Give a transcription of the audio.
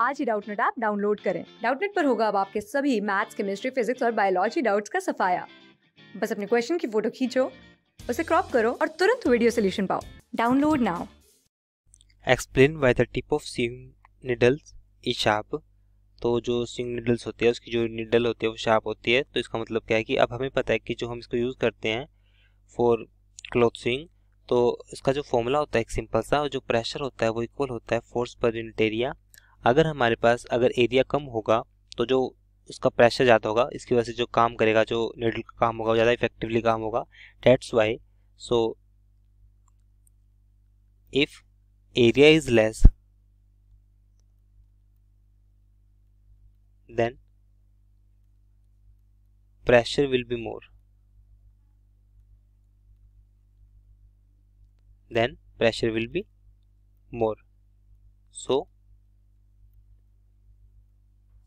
आज ही Doubtnut app download करें डाउटनेट पर होगा अब आपके सभी मैथ्स केमिस्ट्री फिजिक्स और बायोलॉजी डाउट्स का सफाया बस अपने क्वेश्चन की फोटो खींचो उसे क्रॉप करो और तुरंत वीडियो सोल्यूशन पाओ download now explain why the tip of sewing needles is sharp तो जो सिंग निडल्स होती है उसकी जो निडल होती है वो शार्प होती है तो इसका मतलब क्या है कि अब हमें पता है कि जो हम इसको यूज़ करते हैं फॉर क्लॉथ स्विंग तो इसका जो फॉर्मूला होता है एक सिंपल सा और जो प्रेशर होता है वो इक्वल होता है फोर्स पर यूनिट एरिया अगर हमारे पास अगर एरिया कम होगा तो जो उसका प्रेशर ज़्यादा होगा इसकी वजह से जो काम करेगा जो नीडल का काम होगा वो ज़्यादा इफेक्टिवली काम होगा that's why so if area is less then pressure will be more than pressure will be more so